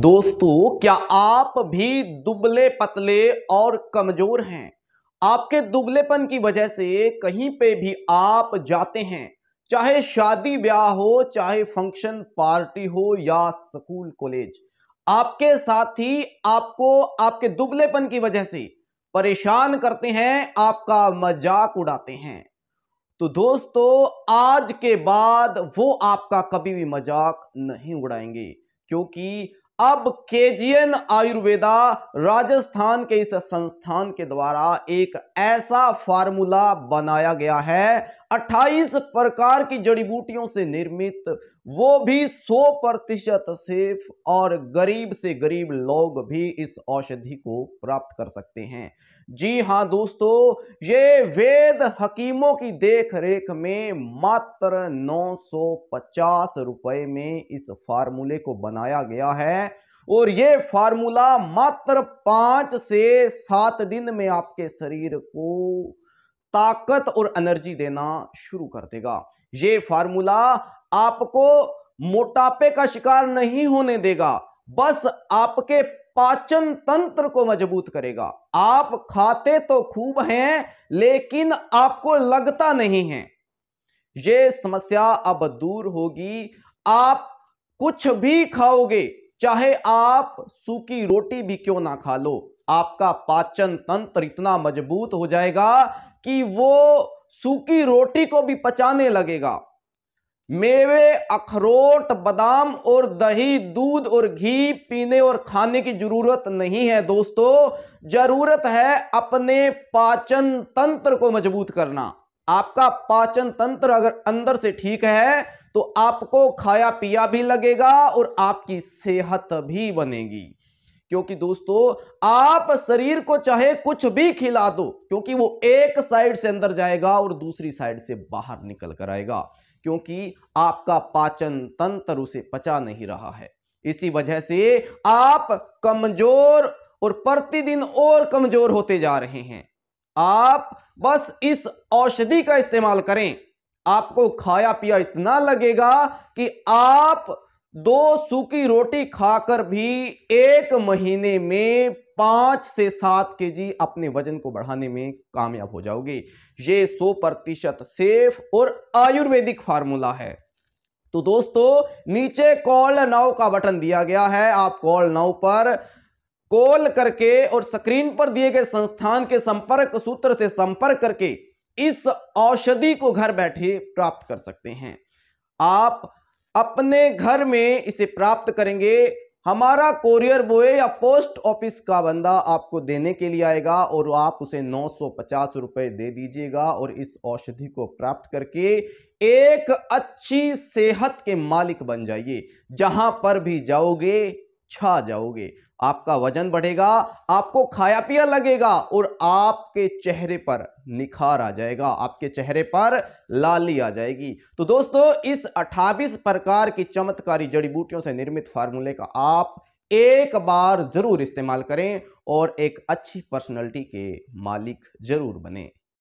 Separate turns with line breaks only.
दोस्तों क्या आप भी दुबले पतले और कमजोर हैं आपके दुबलेपन की वजह से कहीं पे भी आप जाते हैं चाहे शादी ब्याह हो चाहे फंक्शन पार्टी हो या स्कूल कॉलेज आपके साथ ही आपको आपके दुबलेपन की वजह से परेशान करते हैं आपका मजाक उड़ाते हैं तो दोस्तों आज के बाद वो आपका कभी भी मजाक नहीं उड़ाएंगे क्योंकि अब केजीएन आयुर्वेदा राजस्थान के इस संस्थान के द्वारा एक ऐसा फार्मूला बनाया गया है अट्ठाईस प्रकार की जड़ी बूटियों से निर्मित वो भी 100 प्रतिशत सेफ और गरीब से गरीब लोग भी इस औषधि को प्राप्त कर सकते हैं जी हाँ दोस्तों ये वेद हकीमों की देख रेख में मात्र 950 रुपए में इस फार्मूले को बनाया गया है और ये फार्मूला मात्र पांच से सात दिन में आपके शरीर को ताकत और एनर्जी देना शुरू कर देगा ये फार्मूला आपको मोटापे का शिकार नहीं होने देगा बस आपके पाचन तंत्र को मजबूत करेगा आप खाते तो खूब हैं लेकिन आपको लगता नहीं है ये समस्या अब दूर होगी आप कुछ भी खाओगे चाहे आप सूखी रोटी भी क्यों ना खा लो आपका पाचन तंत्र इतना मजबूत हो जाएगा कि वो सूखी रोटी को भी पचाने लगेगा मेवे अखरोट बादाम और दही दूध और घी पीने और खाने की जरूरत नहीं है दोस्तों जरूरत है अपने पाचन तंत्र को मजबूत करना आपका पाचन तंत्र अगर अंदर से ठीक है तो आपको खाया पिया भी लगेगा और आपकी सेहत भी बनेगी क्योंकि दोस्तों आप शरीर को चाहे कुछ भी खिला दो क्योंकि वो एक साइड से अंदर जाएगा और दूसरी साइड से बाहर निकल कर आएगा क्योंकि आपका पाचन तंत्र उसे पचा नहीं रहा है इसी वजह से आप कमजोर और प्रतिदिन और कमजोर होते जा रहे हैं आप बस इस औषधि का इस्तेमाल करें आपको खाया पिया इतना लगेगा कि आप दो सूखी रोटी खाकर भी एक महीने में पांच से सात के जी अपने वजन को बढ़ाने में कामयाब हो जाओगे ये सौ प्रतिशत सेफ और आयुर्वेदिक फार्मूला है तो दोस्तों नीचे कॉल नाउ का बटन दिया गया है आप कॉल नाउ पर कॉल करके और स्क्रीन पर दिए गए संस्थान के संपर्क सूत्र से संपर्क करके इस औषधि को घर बैठे प्राप्त कर सकते हैं आप अपने घर में इसे प्राप्त करेंगे हमारा कोरियर बॉय या पोस्ट ऑफिस का बंदा आपको देने के लिए आएगा और आप उसे नौ सौ पचास रुपए दे दीजिएगा और इस औषधि को प्राप्त करके एक अच्छी सेहत के मालिक बन जाइए जहां पर भी जाओगे छा जाओगे आपका वजन बढ़ेगा आपको खाया पिया लगेगा और आपके चेहरे पर निखार आ जाएगा आपके चेहरे पर लाली आ जाएगी तो दोस्तों इस 28 प्रकार की चमत्कारी जड़ी बूटियों से निर्मित फार्मूले का आप एक बार जरूर इस्तेमाल करें और एक अच्छी पर्सनैलिटी के मालिक जरूर बने